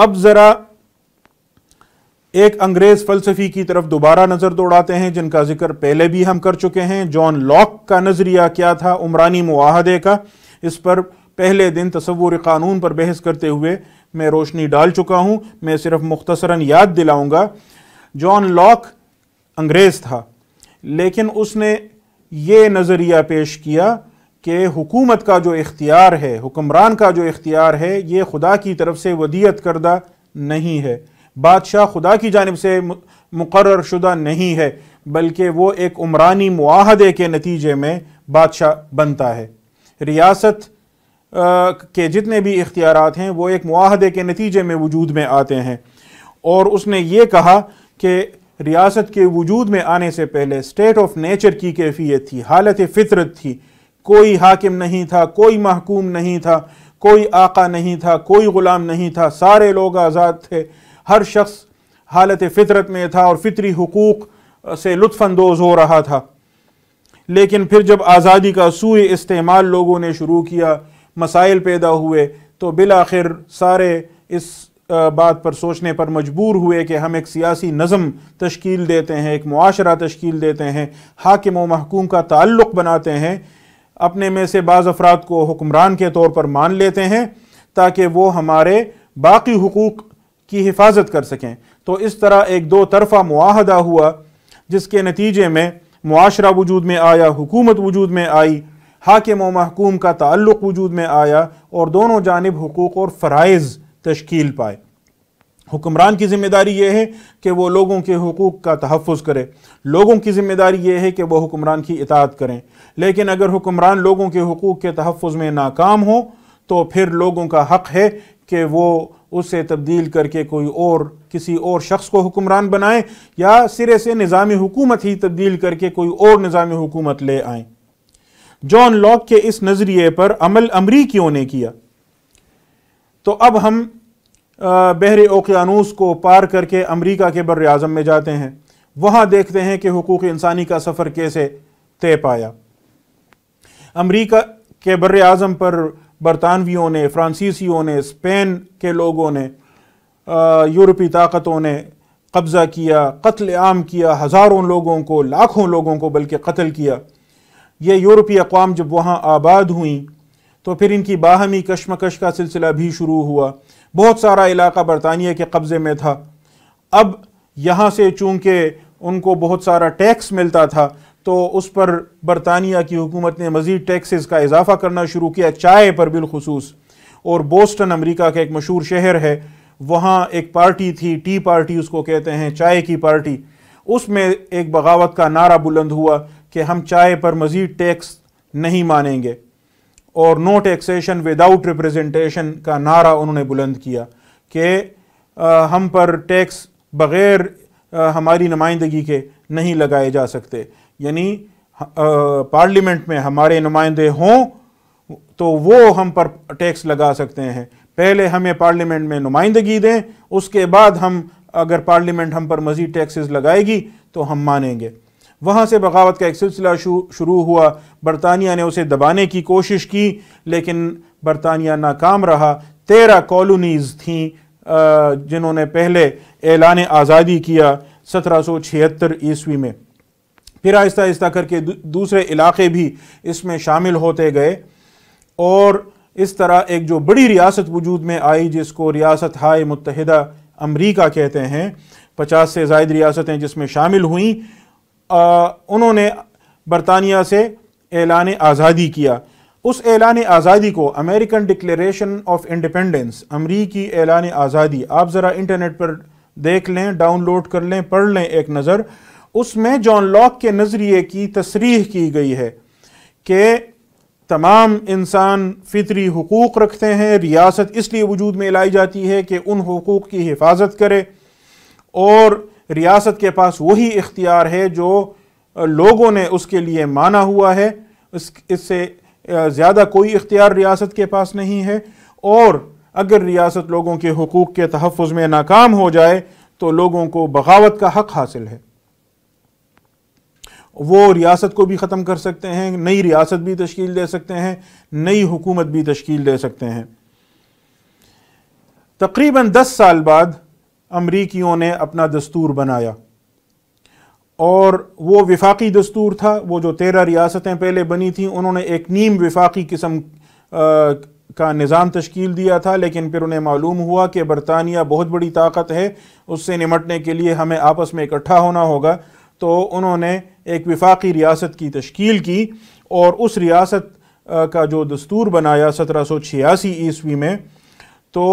अब ज़रा एक अंग्रेज फलसफी की तरफ दोबारा नज़र दौड़ाते हैं जिनका जिक्र पहले भी हम कर चुके हैं जॉन लॉक का नज़रिया क्या था उमरानी माहदे का इस पर पहले दिन तस्वूर कानून पर बहस करते हुए मैं रोशनी डाल चुका हूँ मैं सिर्फ मुख्तसरा याद दिलाऊंगा जॉन लॉक अंग्रेज़ था लेकिन उसने ये नज़रिया पेश किया कि हुकूमत का जो इख्तियार है हुक्मरान का जो इख्तियार है ये खुदा की तरफ से वदियत करदा नहीं है बादशाह खुदा की जानब से मुकर शुदा नहीं है बल्कि वो एक उमरानी माहदे के नतीजे में बादशाह बनता है रियासत के जितने भी इख्तियार हैं वो एक माहदे के नतीजे में वजूद में आते हैं और उसने ये कहा कि रियासत के वजूद में आने से पहले स्टेट ऑफ नेचर की कैफियत थी हालत फ़ितरत थी कोई हाकिम नहीं था कोई महकूम नहीं था कोई आका नहीं था कोई ग़ुलाम नहीं था सारे लोग आज़ाद थे हर शख्स हालत फ़ितरत में था और फितरी हकूक़ से लुफानंदोज़ हो रहा था लेकिन फिर जब आज़ादी का सूए इस्तेमाल लोगों ने शुरू किया मसाइल पैदा हुए तो बिल आखिर सारे इस बात पर सोचने पर मजबूर हुए कि हम एक सियासी नज़म तश्कील देते हैं एक माशरा तश्कील देते हैं हाकिम व महकूम का ताल्लुक़ बनाते हैं अपने में से बाज़ अफराद को हुक्मरान के तौर पर मान लेते हैं ताकि वो हमारे बाकी हकूक़ की हिफाजत कर सकें तो इस तरह एक दो तरफ़ा माहदा हुआ जिसके नतीजे में माशरा वजूद में आया हुकूमत वजूद में आई हाकिम महकूम का ताल्लुक़ वजूद में आया और दोनों जानब हकूक़ और फ़राइज़ तश्कील पाए हुक्मरान की जिम्मेदारी यह है कि वो लोगों के हकूक़ का तहफ़ करे लोगों की जिम्मेदारी यह है कि वह हुक्मरान की इतात करें लेकिन अगर हुक्मरान लोगों के हकूक़ के तहफ़ में नाकाम हो तो फिर लोगों का हक़ है कि वो उसे तब्दील करके कोई और किसी और शख्स को हुक्मरान बनाएं या सिरे से निज़ाम हुकूमत ही तब्दील करके कोई और निज़ाम हुकूमत ले आए जॉन लॉक के इस नज़रिए पर अमल अमरीकियों ने किया तो अब हम बहर ओकियानूस को पार करके अमरीका के बर अज़म में जाते हैं वहाँ देखते हैं कि हकूक़ इंसानी का सफ़र कैसे तय पाया अमरीका के बर अज़म पर बरतानवियों ने फ्रांसीसीियों ने स्पेन के लोगों ने यूरोपी ताकतों ने कब्ज़ा किया कत्ल आम किया हज़ारों लोगों को लाखों लोगों को बल्कि कत्ल किया ये यूरोपी अकवाम जब वहाँ आबाद हुई तो फिर इनकी बाहमी कशमकश का सिलसिला भी शुरू हुआ बहुत सारा इलाका बरतानिया के कब्ज़े में था अब यहाँ से चूँकि उनको बहुत सारा टैक्स मिलता था तो उस पर बरतानिया की हुकूमत ने मज़ीद टैक्सेस का इजाफा करना शुरू किया चाय पर बिलखसूस और बोस्टन अमेरिका का एक मशहूर शहर है वहाँ एक पार्टी थी टी पार्टी उसको कहते हैं चाय की पार्टी उसमें एक बगावत का नारा बुलंद हुआ कि हम चाय पर मज़ीद टैक्स नहीं मानेंगे और नो टैक्सेशन विदाउट रिप्रेजेंटेशन का नारा उन्होंने बुलंद किया कि हम पर टैक्स बग़ैर हमारी नुमाइंदगी के नहीं लगाए जा सकते यानी पार्लियामेंट में हमारे नुमाइंदे हों तो वो हम पर टैक्स लगा सकते हैं पहले हमें पार्लियामेंट में नुमाइंदगी दें उसके बाद हम अगर पार्लियामेंट हम पर मज़ीद टैक्सेस लगाएगी तो हम मानेंगे वहाँ से बगावत का एक सिलसिला शुरू हुआ बरतानिया ने उसे दबाने की कोशिश की लेकिन बरतानिया नाकाम रहा तेरह कॉलोनीज़ थी जिन्होंने पहले ऐलान आज़ादी किया सत्रह सौ छिहत्तर ईस्वी में फिर आहिस्ता आहिस्ता करके दूसरे इलाके भी इसमें शामिल होते गए और इस तरह एक जो बड़ी रियासत वजूद में आई जिसको रियासत हाय मुतहदा अमरीका कहते हैं पचास से जायद रियासतें जिसमें शामिल हुई उन्होंने बरतानिया से ऐलान आज़ादी किया उस ऐलान आज़ादी को अमेरिकन डिक्लेरेशन ऑफ इंडिपेंडेंस अमरीकी ऐलान आज़ादी आप ज़रा इंटरनेट पर देख लें डाउनलोड कर लें पढ़ लें एक नज़र उसमें जॉन लॉक के नज़रिए की तसरीह की गई है कि तमाम इंसान फितरी हकूक़ रखते हैं रियासत इसलिए वजूद में लाई जाती है कि उन हकूक़ की हिफाजत करे और रियासत के पास वही इख्तियार है जो लोगों ने उसके लिए माना हुआ है इस इससे ज़्यादा कोई इख्तियार रियासत के पास नहीं है और अगर रियासत लोगों के हकूक़ के तहफ़ में नाकाम हो जाए तो लोगों को बगावत का हक़ हासिल है वो रियासत को भी ख़त्म कर सकते हैं नई रियासत भी तश्कील दे सकते हैं नई हुकूमत भी तश्कील दे सकते हैं तकरीबन दस साल बाद अमरीकियों ने अपना दस्तूर बनाया और वो विफाकी दस्तूर था वो जो तेरह रियासतें पहले बनी थी उन्होंने एक नीम विफाकी किस्म का निज़ाम तश्कील दिया था लेकिन फिर उन्हें मालूम हुआ कि बरतानिया बहुत बड़ी ताकत है उससे निमटने के लिए हमें आपस में इकट्ठा होना होगा तो उन्होंने एक विफाकी रियासत की तश्कील की और उस रियासत का जो दस्तूर बनाया सत्रह सौ छियासी ईस्वी में तो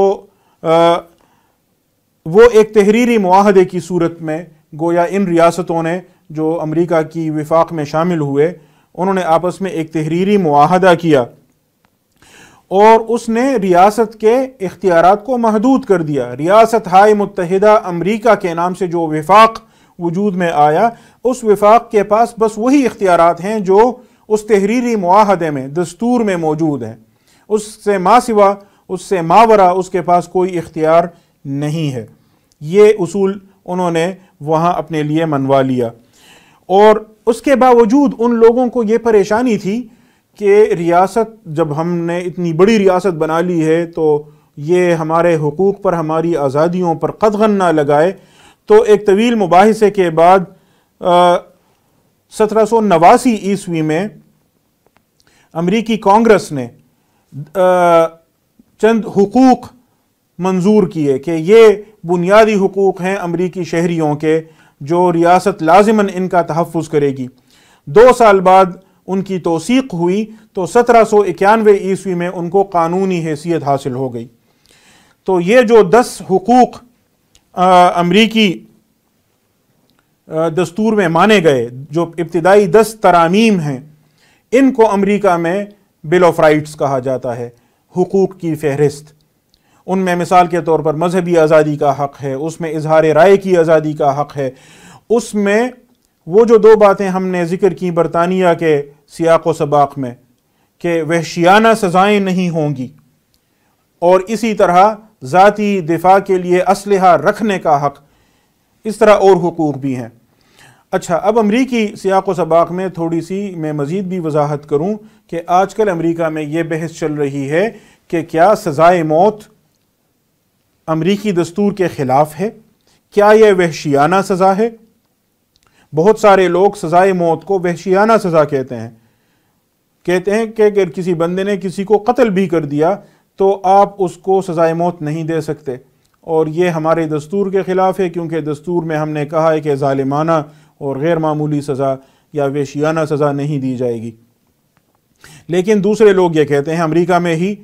वो एक तहरीरी माहदे की सूरत में गोया इन रियासतों ने जो अमरीका की विफाक में शामिल हुए उन्होंने आपस में एक तहरीरी माहदा किया और उसने रियासत के इख्तियार को महदूद कर दिया रियासत हाय मुतहदा अमरीका के नाम से जो विफाक वजूद में आया उस विफाक के पास बस वही इख्तियार हैं जो उस तहरीरी माहदे में दस्तूर में मौजूद हैं उससे माँ सिवा उससे मावरा उसके पास कोई इख्तियार नहीं है ये उसूल उन्होंने वहाँ अपने लिए मनवा लिया और उसके बावजूद उन लोगों को ये परेशानी थी कि रियासत जब हमने इतनी बड़ी रियासत बना ली है तो ये हमारे हकूक़ पर हमारी आज़ादियों पर कदगन ना लगाए तो एक तवील मुबासे के बाद सत्रह सौ नवासी ईस्वी में अमरीकी कांग्रेस ने आ, चंद हकूक़ मंजूर किए कि ये बुनियादी हकूक़ हैं अमरीकी शहरीों के जो रियासत लाजमन इनका तहफ़ करेगी दो साल बाद उनकी तोसीक हुई तो सत्रह सौ इक्यानवे ईस्वी में उनको कानूनी हैसियत हासिल हो गई तो ये जो दस हकूक़ अमरीकी दस्तूर में माने गए जो इब्तदाई दस तरामीम हैं इनको अमरीका में बिल ऑफ राइट्स कहा जाता है हकूक़ की फहरिस्त उनमें मिसाल के तौर पर मजहबी आज़ादी का हक़ है उसमें इजहार राय की आज़ादी का हक़ है उसमें वो जो दो बातें हमने ज़िक्र की बरतानिया के सियाक सबाक में कि वहशियाना सज़ाएँ नहीं होंगी और इसी तरह ज़ाती दिफा के लिए इसलहा रखने का हक़ इस तरह और हकूक़ भी हैं अच्छा अब अमरीकी सियाक सबाक में थोड़ी सी मैं मज़ीद भी वजाहत करूँ कि आजकल अमरीका में ये बहस चल रही है कि क्या सज़ाए मौत अमरीकी दस्तूर के ख़िलाफ़ है क्या यह वहशियाना सज़ा है बहुत सारे लोग सज़ाए मौत को वहशियाना सज़ा कहते हैं कहते हैं कि अगर किसी बंदे ने किसी को कत्ल भी कर दिया तो आप उसको सज़ाए मौत नहीं दे सकते और ये हमारे दस्तूर के ख़िलाफ़ है क्योंकि दस्तूर में हमने कहा है कि ालिमाना और गैर मामूली सज़ा या वेशियाना सज़ा नहीं दी जाएगी लेकिन दूसरे लोग ये कहते हैं अमेरिका में ही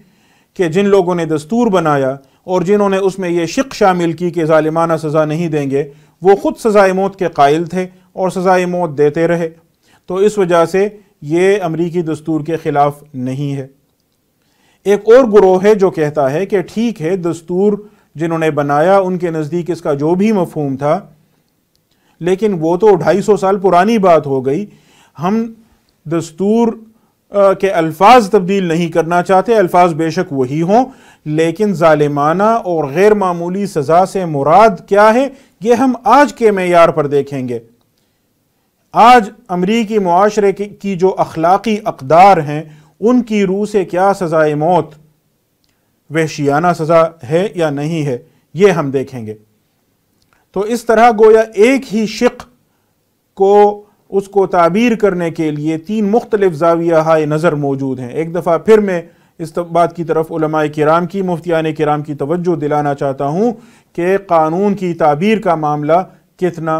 कि जिन लोगों ने दस्तूर बनाया और जिन्होंने उसमें यह शिक शामिल की कि ालिमाना सज़ा नहीं देंगे वो ख़ुद सज़ाए मौत के कायल थे और सज़ाए मौत देते रहे तो इस वजह से ये अमरीकी दस्तूर के ख़िलाफ़ नहीं है एक और ग्रोह है जो कहता है कि ठीक है दस्तूर जिन्होंने बनाया उनके नज़दीक इसका जो भी मफहम था लेकिन वो तो ढाई सौ साल पुरानी बात हो गई हम दस्तूर के अल्फाज तब्दील नहीं करना चाहते अल्फाज बेशक वही हों लेकिन ालिमाना और गैर मामूली सज़ा से मुराद क्या है यह हम आज के मैार पर देखेंगे आज अमरीकी माशरे की जो अखलाकी अकदार हैं उनकी रूह से क्या सज़ाए मौत वहशियाना सज़ा है या नहीं है ये हम देखेंगे तो इस तरह गोया एक ही शिक को उसको ताबीर करने के लिए तीन मुख्तलिफ जाविया हाय नज़र मौजूद हैं एक दफ़ा फिर मैं इस बात की तरफ उलमाए कराम की मुफ्तियान कराम की तवज्जो दिलाना चाहता हूँ कि कानून की ताबीर का मामला कितना